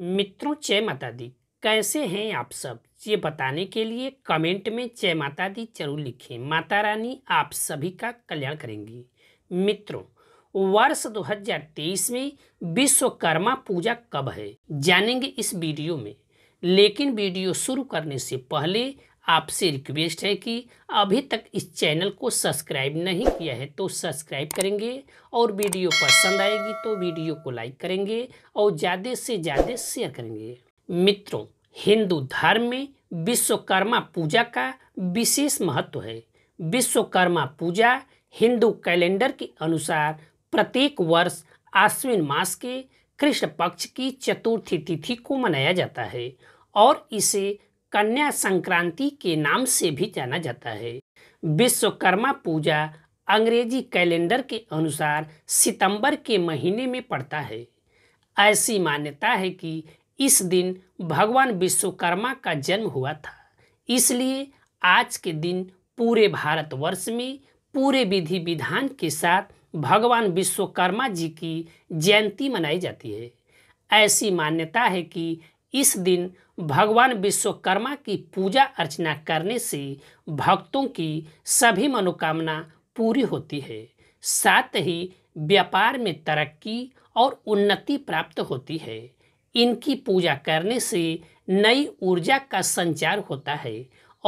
मित्रों जय माता दी कैसे हैं आप सब ये बताने के लिए कमेंट में जय माता दी जरूर लिखें माता रानी आप सभी का कल्याण करेंगी मित्रों वर्ष 2023 में विश्वकर्मा पूजा कब है जानेंगे इस वीडियो में लेकिन वीडियो शुरू करने से पहले आपसे रिक्वेस्ट है कि अभी तक इस चैनल को सब्सक्राइब नहीं किया है तो सब्सक्राइब करेंगे और वीडियो पसंद आएगी तो वीडियो को लाइक करेंगे और ज़्यादा से ज़्यादा शेयर करेंगे मित्रों हिंदू धर्म में विश्वकर्मा पूजा का विशेष महत्व है विश्वकर्मा पूजा हिंदू कैलेंडर के अनुसार प्रत्येक वर्ष आश्विन मास के कृष्ण पक्ष की चतुर्थी तिथि को मनाया जाता है और इसे कन्या संक्रांति के नाम से भी जाना जाता है विश्वकर्मा पूजा अंग्रेजी कैलेंडर के अनुसार सितंबर के महीने में पड़ता है ऐसी मान्यता है कि इस दिन भगवान विश्वकर्मा का जन्म हुआ था इसलिए आज के दिन पूरे भारतवर्ष में पूरे विधि विधान के साथ भगवान विश्वकर्मा जी की जयंती मनाई जाती है ऐसी मान्यता है कि इस दिन भगवान विश्वकर्मा की पूजा अर्चना करने से भक्तों की सभी मनोकामना पूरी होती है साथ ही व्यापार में तरक्की और उन्नति प्राप्त होती है इनकी पूजा करने से नई ऊर्जा का संचार होता है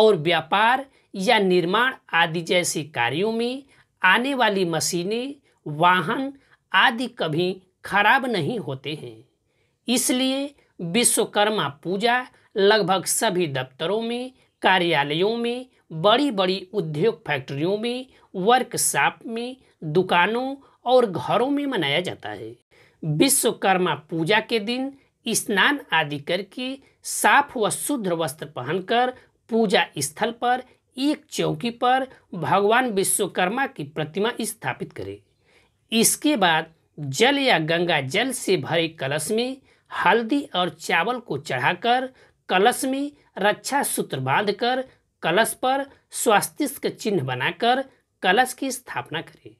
और व्यापार या निर्माण आदि जैसे कार्यों में आने वाली मशीनें वाहन आदि कभी खराब नहीं होते हैं इसलिए विश्वकर्मा पूजा लगभग सभी दफ्तरों में कार्यालयों में बड़ी बड़ी उद्योग फैक्ट्रियों में वर्कशॉप में दुकानों और घरों में मनाया जाता है विश्वकर्मा पूजा के दिन स्नान आदि करके साफ व शुद्ध वस्त्र पहनकर पूजा स्थल पर एक चौकी पर भगवान विश्वकर्मा की प्रतिमा स्थापित करें इसके बाद जल या गंगा जल से भरे कलश में हल्दी और चावल को चढ़ाकर कलश में रक्षा सूत्र बांधकर कलश पर स्वास्तिष्क चिन्ह बनाकर कलश की स्थापना करें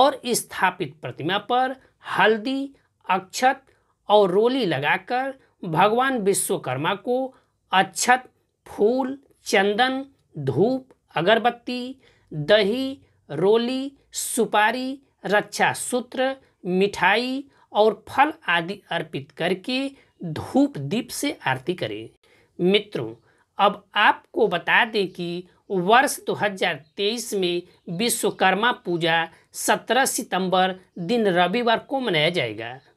और स्थापित प्रतिमा पर हल्दी अक्षत और रोली लगाकर भगवान विश्वकर्मा को अक्षत फूल चंदन धूप अगरबत्ती दही रोली सुपारी रक्षा सूत्र मिठाई और फल आदि अर्पित करके धूप दीप से आरती करें मित्रों अब आपको बता दें कि वर्ष 2023 में विश्वकर्मा पूजा 17 सितंबर दिन रविवार को मनाया जाएगा